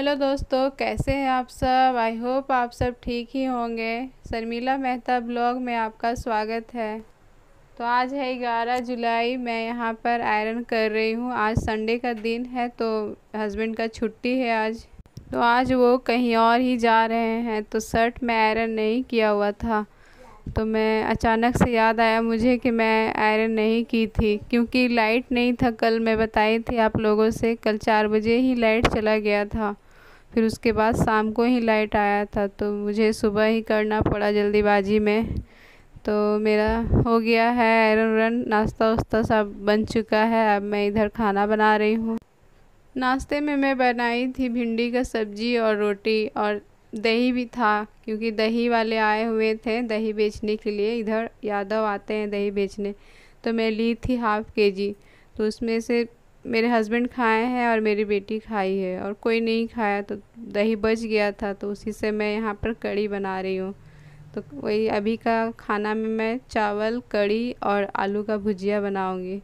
hello दोस्तों कैसे हैं आप सब आई होप आप सब ठीक ही होंगे शर्मिला मेहता ब्लॉग में आपका स्वागत है तो आज है 11 जुलाई मैं यहाँ पर आयरन कर रही हूँ आज संडे का दिन है तो हस्बैंड का छुट्टी है आज तो आज वो कहीं और ही जा रहे हैं तो शर्ट मैं आयरन नहीं किया हुआ था तो मैं अचानक से याद आया मुझे कि मैं आयरन नहीं की थी क्योंकि लाइट नहीं था कल मैं बताई थी आप लोगों से कल चार बजे ही लाइट चला गया था फिर उसके बाद शाम को ही लाइट आया था तो मुझे सुबह ही करना पड़ा जल्दीबाजी में तो मेरा हो गया है आयरन उरन नाश्ता वास्ता सब बन चुका है अब मैं इधर खाना बना रही हूँ नाश्ते में मैं बनाई थी भिंडी का सब्ज़ी और रोटी और दही भी था क्योंकि दही वाले आए हुए थे दही बेचने के लिए इधर यादव आते हैं दही बेचने तो मैं ली थी हाफ़ के जी तो उसमें से मेरे हस्बैंड खाए हैं और मेरी बेटी खाई है और कोई नहीं खाया तो दही बच गया था तो उसी से मैं यहाँ पर कड़ी बना रही हूँ तो वही अभी का खाना में मैं चावल कड़ी और आलू का भुजिया बनाऊँगी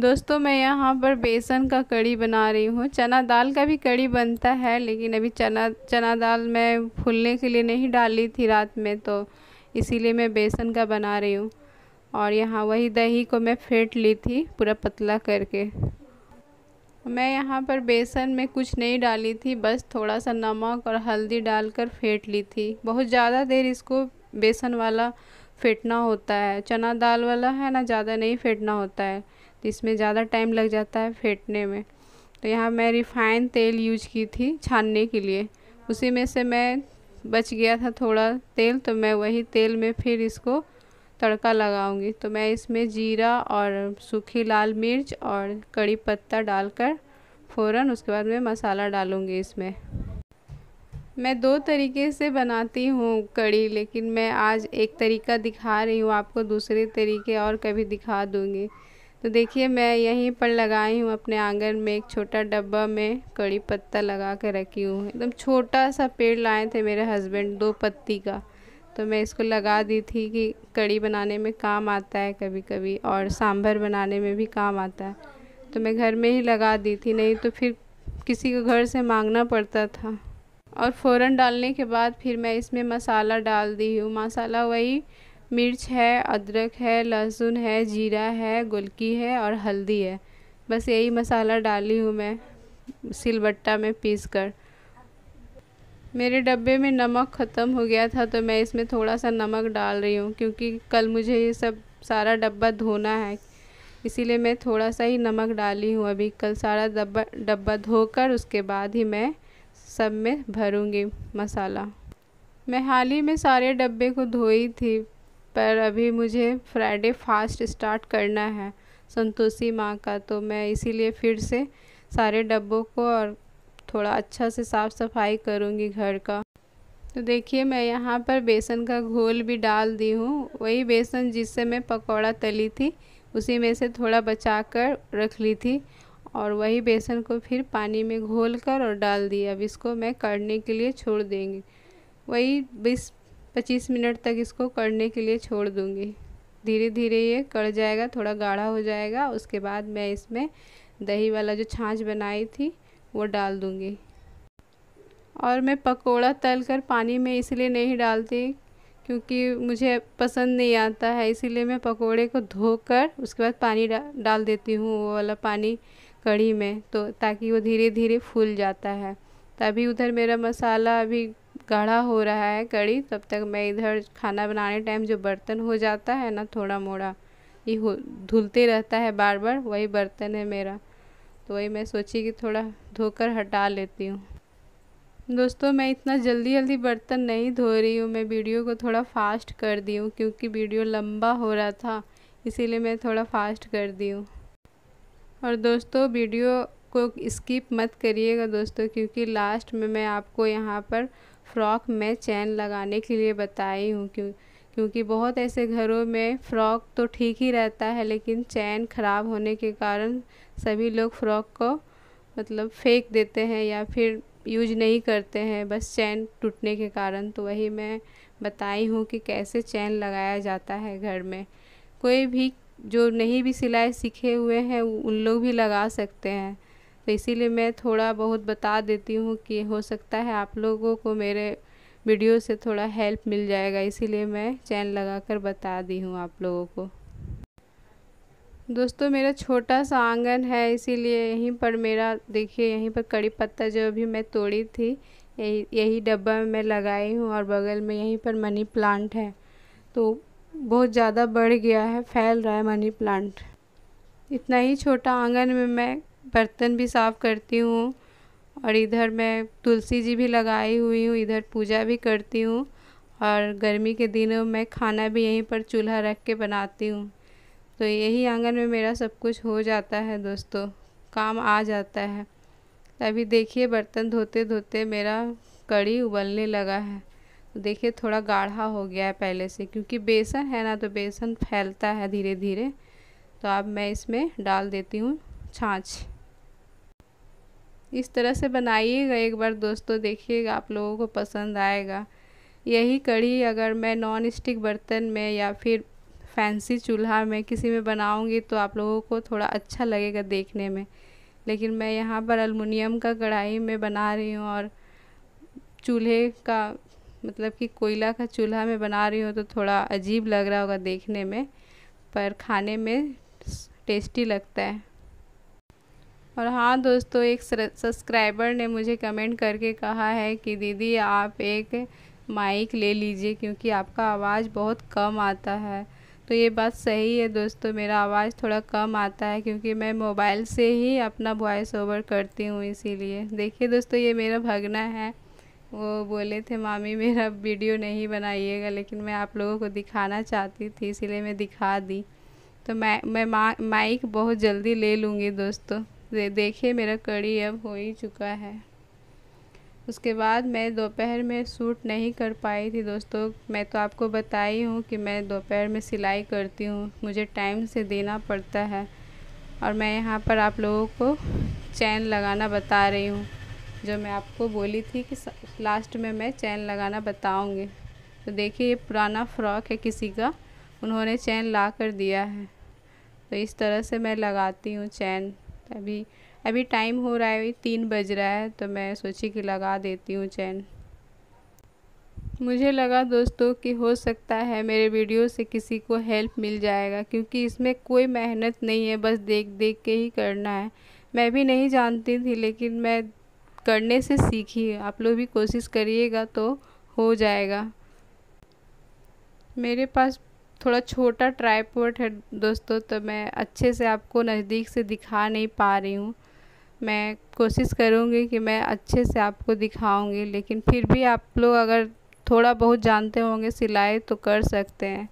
दोस्तों मैं यहाँ पर बेसन का कड़ी बना रही हूँ चना दाल का भी कड़ी बनता है लेकिन अभी चना चना दाल मैं फूलने के लिए नहीं डाली थी रात में तो इसीलिए मैं बेसन का बना रही हूँ और यहाँ वही दही को मैं फेंट ली थी पूरा पतला करके मैं यहाँ पर बेसन में कुछ नहीं डाली थी बस थोड़ा सा नमक और हल्दी डालकर फेंट ली थी बहुत ज़्यादा देर इसको बेसन वाला फेंटना होता है चना दाल वाला है ना ज़्यादा नहीं फेंटना होता है इसमें ज़्यादा टाइम लग जाता है फेंटने में तो यहाँ मैं रिफ़ाइन तेल यूज की थी छानने के लिए उसी में से मैं बच गया था थोड़ा तेल तो मैं वही तेल में फिर इसको तड़का लगाऊंगी तो मैं इसमें जीरा और सूखी लाल मिर्च और कड़ी पत्ता डालकर फ़ौरन उसके बाद मैं मसाला डालूँगी इसमें मैं दो तरीके से बनाती हूँ कड़ी लेकिन मैं आज एक तरीका दिखा रही हूँ आपको दूसरे तरीके और कभी दिखा दूँगी तो देखिए मैं यहीं पर लगाई हूँ अपने आंगन में एक छोटा डब्बा में कड़ी पत्ता लगा कर रखी हूँ एकदम छोटा सा पेड़ लाए थे मेरे हस्बैंड दो पत्ती का तो मैं इसको लगा दी थी कि कड़ी बनाने में काम आता है कभी कभी और सांभर बनाने में भी काम आता है तो मैं घर में ही लगा दी थी नहीं तो फिर किसी को घर से मांगना पड़ता था और फ़ौरन डालने के बाद फिर मैं इसमें मसाला डाल दी हूँ मसाला वही मिर्च है अदरक है लहसुन है जीरा है गुलकी है और हल्दी है बस यही मसाला डाली हूँ मैं सिलबट्टा में पीस कर मेरे डब्बे में नमक ख़त्म हो गया था तो मैं इसमें थोड़ा सा नमक डाल रही हूँ क्योंकि कल मुझे ये सब सारा डब्बा धोना है इसीलिए मैं थोड़ा सा ही नमक डाली हूँ अभी कल सारा डब्बा डब्बा धोकर उसके बाद ही मैं सब में भरूँगी मसाला मैं हाल ही में सारे डब्बे को धोई थी पर अभी मुझे फ्राइडे फास्ट स्टार्ट करना है संतोषी माँ का तो मैं इसीलिए फिर से सारे डब्बों को और थोड़ा अच्छा से साफ़ सफाई करूँगी घर का तो देखिए मैं यहाँ पर बेसन का घोल भी डाल दी हूँ वही बेसन जिससे मैं पकौड़ा तली थी उसी में से थोड़ा बचा कर रख ली थी और वही बेसन को फिर पानी में घोल कर और डाल दी अब इसको मैं कड़ने के लिए छोड़ देंगी वही बीस पच्चीस मिनट तक इसको कड़ने के लिए छोड़ दूँगी धीरे धीरे ये कड़ जाएगा थोड़ा गाढ़ा हो जाएगा उसके बाद मैं इसमें दही वाला जो छाछ बनाई थी वो डाल दूँगी और मैं पकोड़ा तल कर पानी में इसलिए नहीं डालती क्योंकि मुझे पसंद नहीं आता है इसीलिए मैं पकोड़े को धोकर उसके बाद पानी डा, डाल देती हूँ वो वाला पानी कढ़ी में तो ताकि वो धीरे धीरे फूल जाता है तभी उधर मेरा मसाला अभी गाढ़ा हो रहा है कड़ी तब तक मैं इधर खाना बनाने टाइम जो बर्तन हो जाता है ना थोड़ा मोड़ा ये धुलते रहता है बार बार वही बर्तन है मेरा तो वही मैं सोची कि थोड़ा धोकर हटा लेती हूँ दोस्तों मैं इतना जल्दी जल्दी बर्तन नहीं धो रही हूँ मैं वीडियो को थोड़ा फास्ट कर दी हूँ क्योंकि वीडियो लंबा हो रहा था इसीलिए मैं थोड़ा फास्ट कर दी हूँ और दोस्तों वीडियो को स्किप मत करिएगा दोस्तों क्योंकि लास्ट में मैं आपको यहाँ पर फ्रॉक में चैन लगाने के लिए बताई हूँ क्यों क्योंकि बहुत ऐसे घरों में फ़्रॉक तो ठीक ही रहता है लेकिन चैन ख़राब होने के कारण सभी लोग फ़्रॉक को मतलब फेंक देते हैं या फिर यूज नहीं करते हैं बस चैन टूटने के कारण तो वही मैं बताई हूँ कि कैसे चैन लगाया जाता है घर में कोई भी जो नहीं भी सिलाई सीखे हुए हैं उन लोग भी लगा सकते हैं तो इसीलिए मैं थोड़ा बहुत बता देती हूँ कि हो सकता है आप लोगों को मेरे वीडियो से थोड़ा हेल्प मिल जाएगा इसीलिए मैं चैन लगा कर बता दी हूँ आप लोगों को दोस्तों मेरा छोटा सा आंगन है इसीलिए यहीं पर मेरा देखिए यहीं पर कड़ी पत्ता जो अभी मैं तोड़ी थी यही यही डब्बा में मैं लगाई हूँ और बगल में यहीं पर मनी प्लांट है तो बहुत ज़्यादा बढ़ गया है फैल रहा है मनी प्लांट इतना ही छोटा आंगन में मैं बर्तन भी साफ़ करती हूँ और इधर मैं तुलसी जी भी लगाई हुई हूँ इधर पूजा भी करती हूँ और गर्मी के दिनों में खाना भी यहीं पर चूल्हा रख के बनाती हूँ तो यही आंगन में मेरा सब कुछ हो जाता है दोस्तों काम आ जाता है अभी देखिए बर्तन धोते धोते मेरा कड़ी उबलने लगा है देखिए थोड़ा गाढ़ा हो गया है पहले से क्योंकि बेसन है ना तो बेसन फैलता है धीरे धीरे तो अब मैं इसमें डाल देती हूँ छाछ इस तरह से बनाइएगा एक बार दोस्तों देखिएगा आप लोगों को पसंद आएगा यही कढ़ी अगर मैं नॉन स्टिक बर्तन में या फिर फैंसी चूल्हा में किसी में बनाऊंगी तो आप लोगों को थोड़ा अच्छा लगेगा देखने में लेकिन मैं यहाँ पर अलमुनियम का कढ़ाई में बना रही हूँ और चूल्हे का मतलब कि कोयला का चूल्हा में बना रही हूँ तो थोड़ा अजीब लग रहा होगा देखने में पर खाने में टेस्टी लगता है और हाँ दोस्तों एक सब्सक्राइबर ने मुझे कमेंट करके कहा है कि दीदी आप एक माइक ले लीजिए क्योंकि आपका आवाज़ बहुत कम आता है तो ये बात सही है दोस्तों मेरा आवाज़ थोड़ा कम आता है क्योंकि मैं मोबाइल से ही अपना वॉइस ओवर करती हूँ इसीलिए देखिए दोस्तों ये मेरा भगना है वो बोले थे मामी मेरा वीडियो नहीं बनाइएगा लेकिन मैं आप लोगों को दिखाना चाहती थी इसीलिए मैं दिखा दी तो मैं मैं माइक बहुत जल्दी ले लूँगी दोस्तों दे, देखिए मेरा कड़ी अब हो ही चुका है उसके बाद मैं दोपहर में सूट नहीं कर पाई थी दोस्तों मैं तो आपको बताई हूँ कि मैं दोपहर में सिलाई करती हूँ मुझे टाइम से देना पड़ता है और मैं यहाँ पर आप लोगों को चैन लगाना बता रही हूँ जो मैं आपको बोली थी कि लास्ट में मैं चैन लगाना बताऊँगी तो देखिए ये पुराना फ़्रॉक है किसी का उन्होंने चैन ला कर दिया है तो इस तरह से मैं लगाती हूँ चैन अभी अभी टाइम हो रहा है तीन बज रहा है तो मैं सोची कि लगा देती हूँ चैन मुझे लगा दोस्तों कि हो सकता है मेरे वीडियो से किसी को हेल्प मिल जाएगा क्योंकि इसमें कोई मेहनत नहीं है बस देख देख के ही करना है मैं भी नहीं जानती थी लेकिन मैं करने से सीखी आप लोग भी कोशिश करिएगा तो हो जाएगा मेरे पास थोड़ा छोटा ट्राईपोर्ट है दोस्तों तो मैं अच्छे से आपको नज़दीक से दिखा नहीं पा रही हूँ मैं कोशिश करूँगी कि मैं अच्छे से आपको दिखाऊँगी लेकिन फिर भी आप लोग अगर थोड़ा बहुत जानते होंगे सिलाई तो कर सकते हैं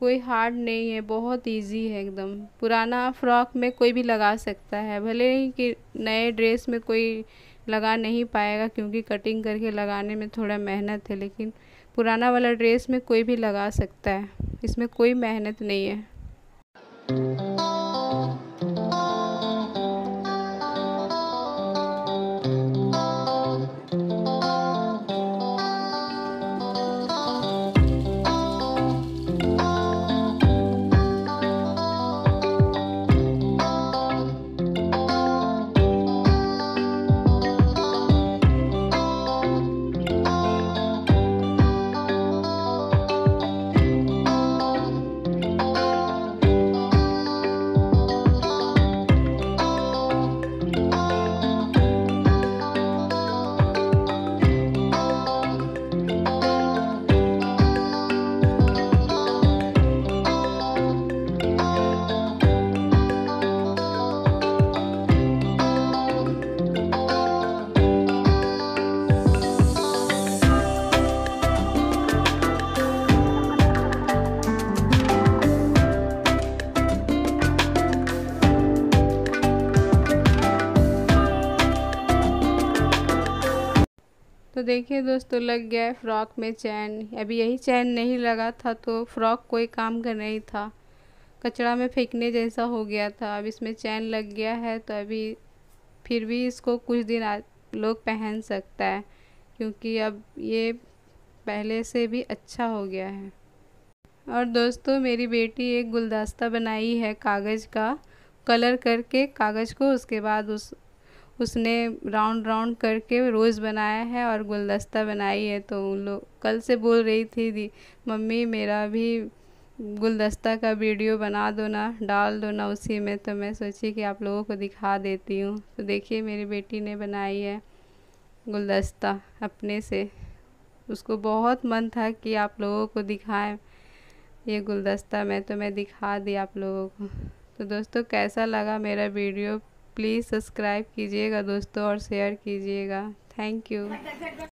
कोई हार्ड नहीं है बहुत इजी है एकदम पुराना फ्रॉक में कोई भी लगा सकता है भले ही कि नए ड्रेस में कोई लगा नहीं पाएगा क्योंकि कटिंग करके लगाने में थोड़ा मेहनत है लेकिन पुराना वाला ड्रेस में कोई भी लगा सकता है इसमें कोई मेहनत नहीं है तो देखिए दोस्तों लग गया है फ्रॉक में चैन अभी यही चैन नहीं लगा था तो फ्रॉक कोई काम का नहीं था कचरा में फेंकने जैसा हो गया था अब इसमें चैन लग गया है तो अभी फिर भी इसको कुछ दिन लोग पहन सकता है क्योंकि अब ये पहले से भी अच्छा हो गया है और दोस्तों मेरी बेटी एक गुलदस्ता बनाई है कागज़ का कलर करके कागज़ को उसके बाद उस उसने राउंड राउंड करके रोज़ बनाया है और गुलदस्ता बनाई है तो उन लोग कल से बोल रही थी दी मम्मी मेरा भी गुलदस्ता का वीडियो बना दो ना डाल दो ना उसी में तो मैं सोची कि आप लोगों को दिखा देती हूँ तो देखिए मेरी बेटी ने बनाई है गुलदस्ता अपने से उसको बहुत मन था कि आप लोगों को दिखाएं ये गुलदस्ता मैं तो मैं दिखा दी आप लोगों को तो दोस्तों कैसा लगा मेरा वीडियो प्लीज़ सब्सक्राइब कीजिएगा दोस्तों और शेयर कीजिएगा थैंक यू